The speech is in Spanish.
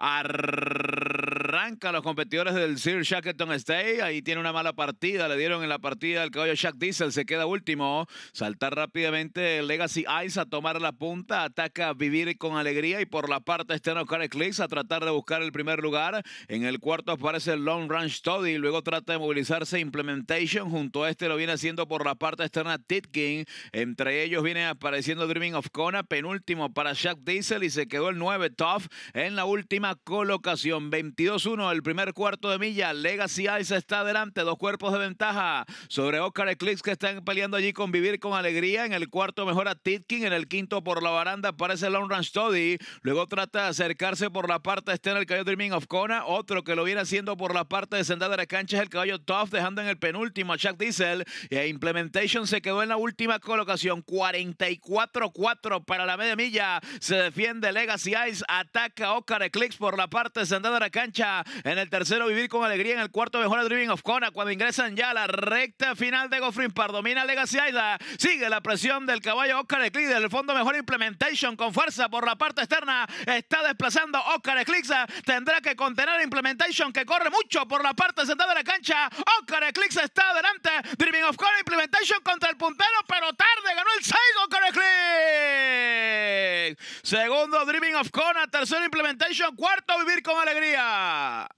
Arr- los competidores del Sir Shackleton State. Ahí tiene una mala partida. Le dieron en la partida al caballo Jack Diesel. Se queda último. Saltar rápidamente Legacy Ice a tomar la punta. Ataca a Vivir con Alegría. Y por la parte externa Oscar Eclipse a tratar de buscar el primer lugar. En el cuarto aparece el Long Ranch Toddy. Luego trata de movilizarse Implementation. Junto a este lo viene haciendo por la parte externa Titkin. Entre ellos viene apareciendo Dreaming of Kona. Penúltimo para Jack Diesel. Y se quedó el 9 Tough en la última colocación. 22 el primer cuarto de milla. Legacy Ice está adelante, dos cuerpos de ventaja sobre Oscar Eclipse que están peleando allí con Vivir con Alegría. En el cuarto mejora Titkin, en el quinto por la baranda aparece Long Run Study. Luego trata de acercarse por la parte externa el caballo Dreaming of Kona. Otro que lo viene haciendo por la parte de Sendada de la cancha es el caballo Tough, dejando en el penúltimo a Chuck Diesel. E Implementation se quedó en la última colocación, 44-4 para la media milla. Se defiende Legacy Ice, ataca Oscar Eclipse por la parte de Sendada de la cancha. En el tercero, vivir con alegría. En el cuarto, mejora Driving of Kona. Cuando ingresan ya a la recta final de Goffrin Par, domina Legacy Aida. Sigue la presión del caballo Oscar Eclipse. del fondo, mejor Implementation con fuerza por la parte externa. Está desplazando Oscar Eclipse. Tendrá que contener Implementation que corre mucho por la parte central de la cancha. Oscar Eclipse está adelante. Dreaming of Kona Implementation contra el puntero. Segundo, Dreaming of Kona. Tercero, Implementation. Cuarto, Vivir con Alegría.